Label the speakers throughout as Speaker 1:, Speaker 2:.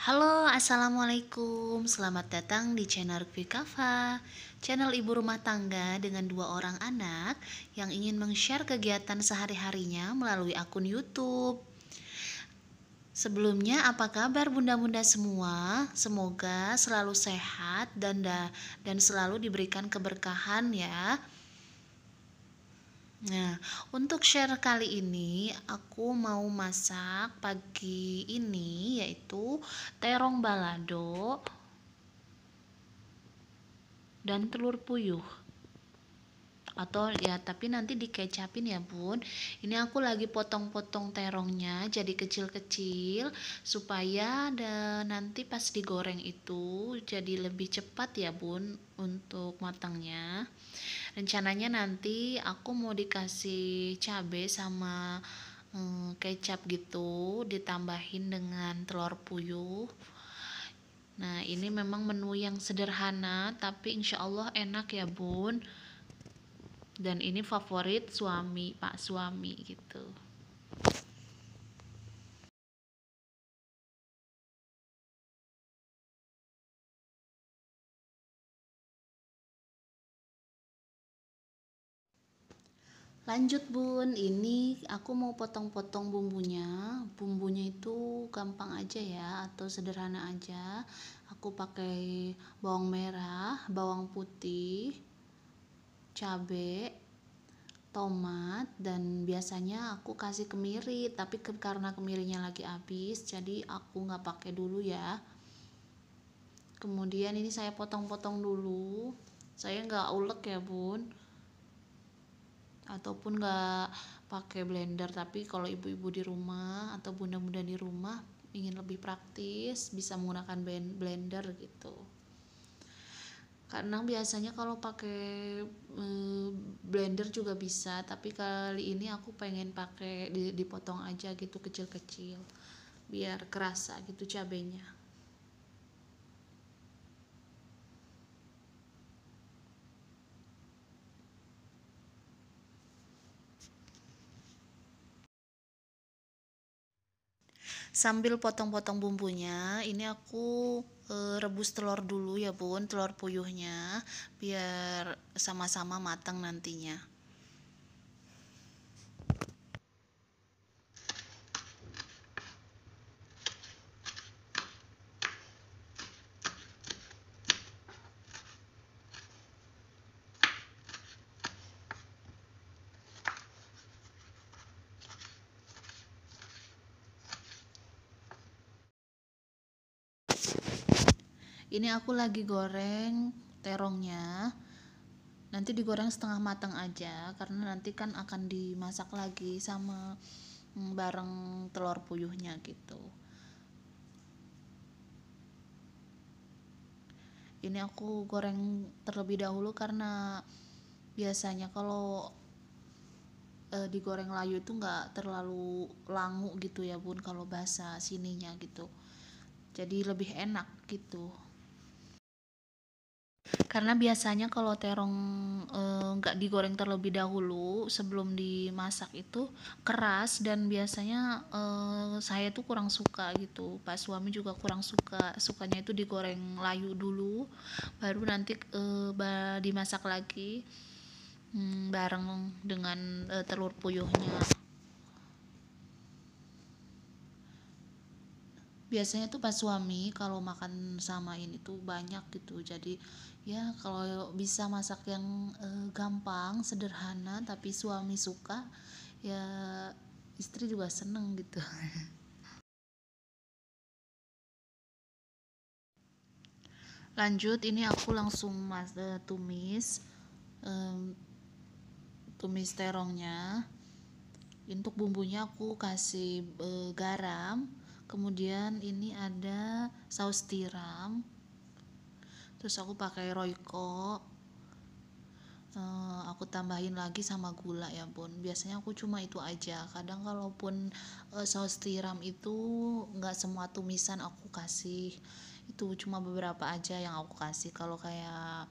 Speaker 1: Halo, Assalamualaikum Selamat datang di channel Review Kava Channel ibu rumah tangga dengan dua orang anak Yang ingin meng-share kegiatan sehari-harinya melalui akun Youtube Sebelumnya apa kabar bunda-bunda semua? Semoga selalu sehat dan dan selalu diberikan keberkahan ya. Nah, untuk share kali ini aku mau masak pagi ini yaitu terong balado dan telur puyuh atau ya tapi nanti dikecapin ya bun ini aku lagi potong-potong terongnya jadi kecil-kecil supaya ada nanti pas digoreng itu jadi lebih cepat ya bun untuk matangnya rencananya nanti aku mau dikasih cabai sama hmm, kecap gitu ditambahin dengan telur puyuh Nah ini memang menu yang sederhana tapi insyaallah enak ya bun dan ini favorit suami pak suami gitu lanjut bun ini aku mau potong-potong bumbunya bumbunya itu gampang aja ya atau sederhana aja aku pakai bawang merah bawang putih cabai, tomat dan biasanya aku kasih kemiri tapi ke, karena kemirinya lagi habis jadi aku nggak pakai dulu ya kemudian ini saya potong-potong dulu saya nggak ulek ya bun ataupun nggak pakai blender tapi kalau ibu-ibu di rumah atau bunda-bunda di rumah ingin lebih praktis bisa menggunakan blender gitu karena biasanya kalau pakai eh, blender juga bisa tapi kali ini aku pengen pakai dipotong aja gitu kecil-kecil biar kerasa gitu cabenya sambil potong-potong bumbunya ini aku e, rebus telur dulu ya bun telur puyuhnya biar sama-sama matang nantinya ini aku lagi goreng terongnya nanti digoreng setengah matang aja karena nanti kan akan dimasak lagi sama mm, bareng telur puyuhnya gitu ini aku goreng terlebih dahulu karena biasanya kalau e, digoreng layu itu nggak terlalu langu gitu ya bun kalau basah sininya gitu jadi lebih enak gitu karena biasanya kalau terong eh, nggak e, digoreng terlebih dahulu sebelum dimasak itu keras dan biasanya e, saya tuh kurang suka gitu pak suami juga kurang suka sukanya itu digoreng layu dulu baru nanti e, dimasak lagi hmm, bareng dengan e, telur puyuhnya biasanya tuh pas suami kalau makan sama ini tuh banyak gitu jadi ya kalau bisa masak yang e, gampang sederhana tapi suami suka ya istri juga seneng gitu lanjut ini aku langsung mas e, tumis e, tumis terongnya untuk bumbunya aku kasih e, garam kemudian ini ada saus tiram terus aku pakai royco eh, aku tambahin lagi sama gula ya bun biasanya aku cuma itu aja kadang kalaupun eh, saus tiram itu nggak semua tumisan aku kasih itu cuma beberapa aja yang aku kasih kalau kayak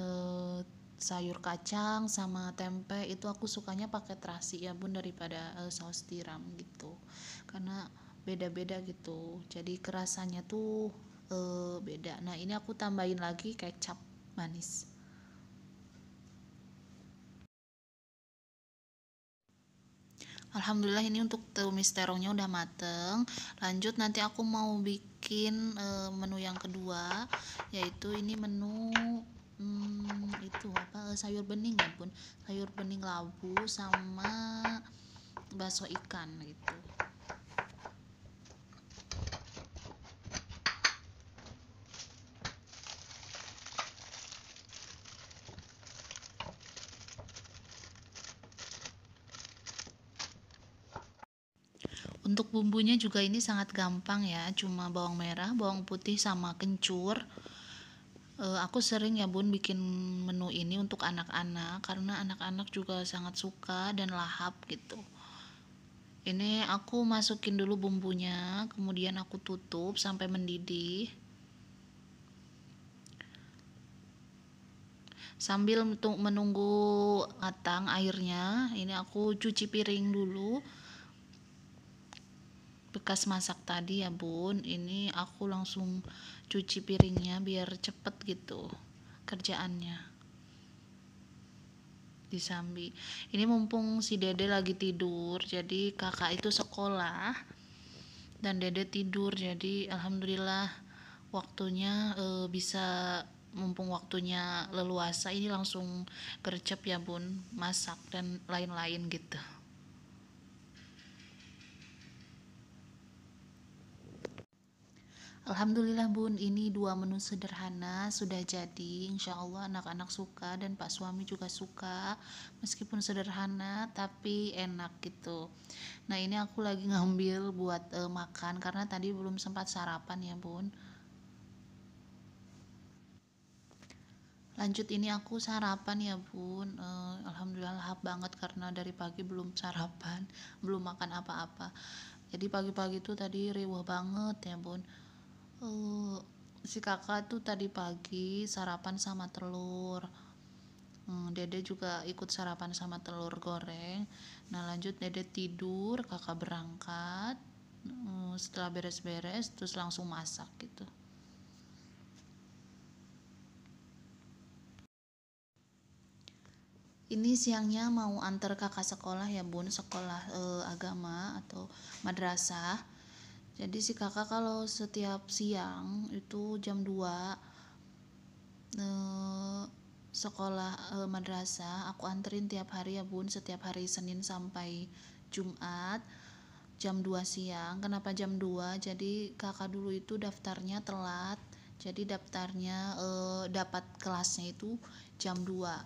Speaker 1: uh, sayur kacang sama tempe itu aku sukanya pakai terasi ya bun daripada uh, saus tiram gitu karena beda-beda gitu jadi kerasanya tuh e, beda nah ini aku tambahin lagi kecap manis Alhamdulillah ini untuk tumis terongnya udah mateng lanjut nanti aku mau bikin e, menu yang kedua yaitu ini menu hmm, itu apa eh, sayur bening ya pun sayur bening labu sama bakso ikan gitu Untuk bumbunya juga ini sangat gampang ya, cuma bawang merah, bawang putih sama kencur. E, aku sering ya Bun bikin menu ini untuk anak-anak karena anak-anak juga sangat suka dan lahap gitu. Ini aku masukin dulu bumbunya, kemudian aku tutup sampai mendidih. sambil menunggu matang airnya ini aku cuci piring dulu bekas masak tadi ya bun ini aku langsung cuci piringnya biar cepet gitu kerjaannya Disambi ini mumpung si dede lagi tidur jadi kakak itu sekolah dan dede tidur jadi alhamdulillah waktunya e, bisa mumpung waktunya leluasa ini langsung gercep ya bun masak dan lain-lain gitu Alhamdulillah bun ini dua menu sederhana sudah jadi insya Allah anak-anak suka dan pak suami juga suka meskipun sederhana tapi enak gitu nah ini aku lagi ngambil buat uh, makan karena tadi belum sempat sarapan ya bun lanjut ini aku sarapan ya bun uh, Alhamdulillah lahap banget karena dari pagi belum sarapan belum makan apa-apa jadi pagi-pagi tuh tadi riwah banget ya bun uh, si kakak tuh tadi pagi sarapan sama telur hmm, dede juga ikut sarapan sama telur goreng nah lanjut dede tidur kakak berangkat hmm, setelah beres-beres terus langsung masak gitu ini siangnya mau antar kakak sekolah ya bun sekolah eh, agama atau madrasah jadi si kakak kalau setiap siang itu jam 2 eh, sekolah eh, madrasah aku anterin tiap hari ya bun setiap hari Senin sampai Jumat jam 2 siang kenapa jam 2 jadi kakak dulu itu daftarnya telat jadi daftarnya eh, dapat kelasnya itu jam 2 eh,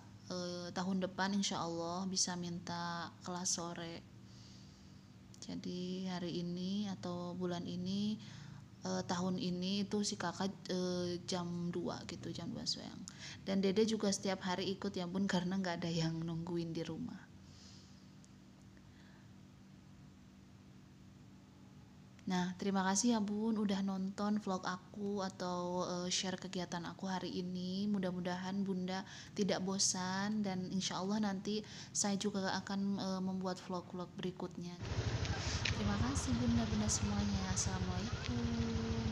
Speaker 1: tahun depan insya Allah bisa minta kelas sore jadi hari ini atau bulan ini eh, tahun ini itu si kakak eh, jam 2 gitu jam 2 siang dan dede juga setiap hari ikut ya pun karena nggak ada yang nungguin di rumah Nah, terima kasih ya Bun udah nonton vlog aku atau uh, share kegiatan aku hari ini. Mudah-mudahan Bunda tidak bosan dan insya Allah nanti saya juga akan uh, membuat vlog-vlog berikutnya. Terima kasih Bunda-bunda semuanya. Assalamualaikum.